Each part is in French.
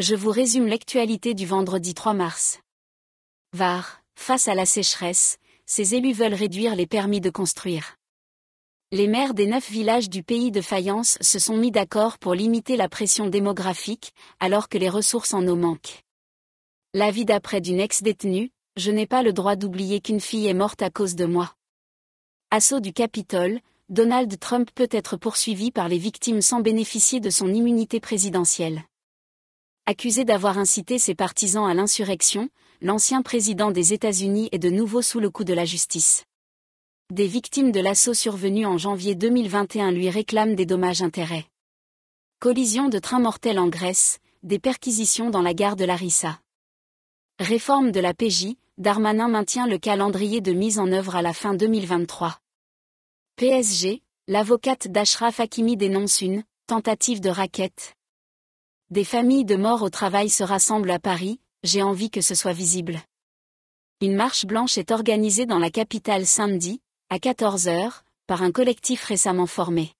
je vous résume l'actualité du vendredi 3 mars. Var, face à la sécheresse, ses élus veulent réduire les permis de construire. Les maires des neuf villages du pays de faïence se sont mis d'accord pour limiter la pression démographique, alors que les ressources en eau manquent. L'avis d'après d'une ex-détenue, je n'ai pas le droit d'oublier qu'une fille est morte à cause de moi. Assaut du Capitole, Donald Trump peut être poursuivi par les victimes sans bénéficier de son immunité présidentielle. Accusé d'avoir incité ses partisans à l'insurrection, l'ancien président des États-Unis est de nouveau sous le coup de la justice. Des victimes de l'assaut survenu en janvier 2021 lui réclament des dommages-intérêts. Collision de train mortel en Grèce, des perquisitions dans la gare de Larissa. Réforme de la PJ, Darmanin maintient le calendrier de mise en œuvre à la fin 2023. PSG, l'avocate d'Ashraf Hakimi dénonce une tentative de raquette des familles de morts au travail se rassemblent à Paris, j'ai envie que ce soit visible. Une marche blanche est organisée dans la capitale samedi, à 14h, par un collectif récemment formé.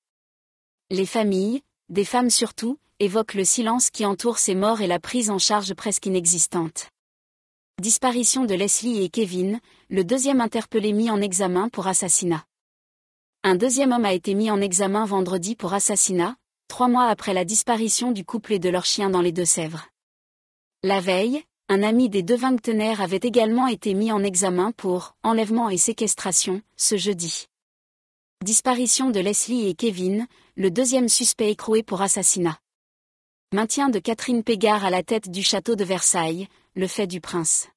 Les familles, des femmes surtout, évoquent le silence qui entoure ces morts et la prise en charge presque inexistante. Disparition de Leslie et Kevin, le deuxième interpellé mis en examen pour assassinat. Un deuxième homme a été mis en examen vendredi pour assassinat, trois mois après la disparition du couple et de leur chien dans les Deux-Sèvres. La veille, un ami des deux vingtenaires avait également été mis en examen pour enlèvement et séquestration, ce jeudi. Disparition de Leslie et Kevin, le deuxième suspect écroué pour assassinat. Maintien de Catherine Pégard à la tête du château de Versailles, le fait du prince.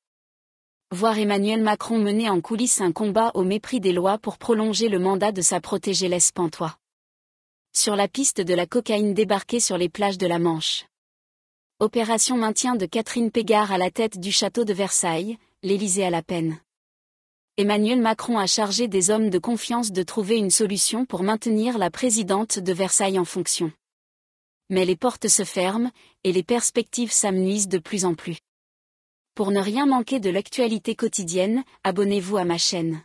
Voir Emmanuel Macron mener en coulisses un combat au mépris des lois pour prolonger le mandat de sa protégée Les Pantois sur la piste de la cocaïne débarquée sur les plages de la Manche. Opération maintien de Catherine Pégard à la tête du château de Versailles, l'Élysée à la peine. Emmanuel Macron a chargé des hommes de confiance de trouver une solution pour maintenir la présidente de Versailles en fonction. Mais les portes se ferment, et les perspectives s'amenuisent de plus en plus. Pour ne rien manquer de l'actualité quotidienne, abonnez-vous à ma chaîne.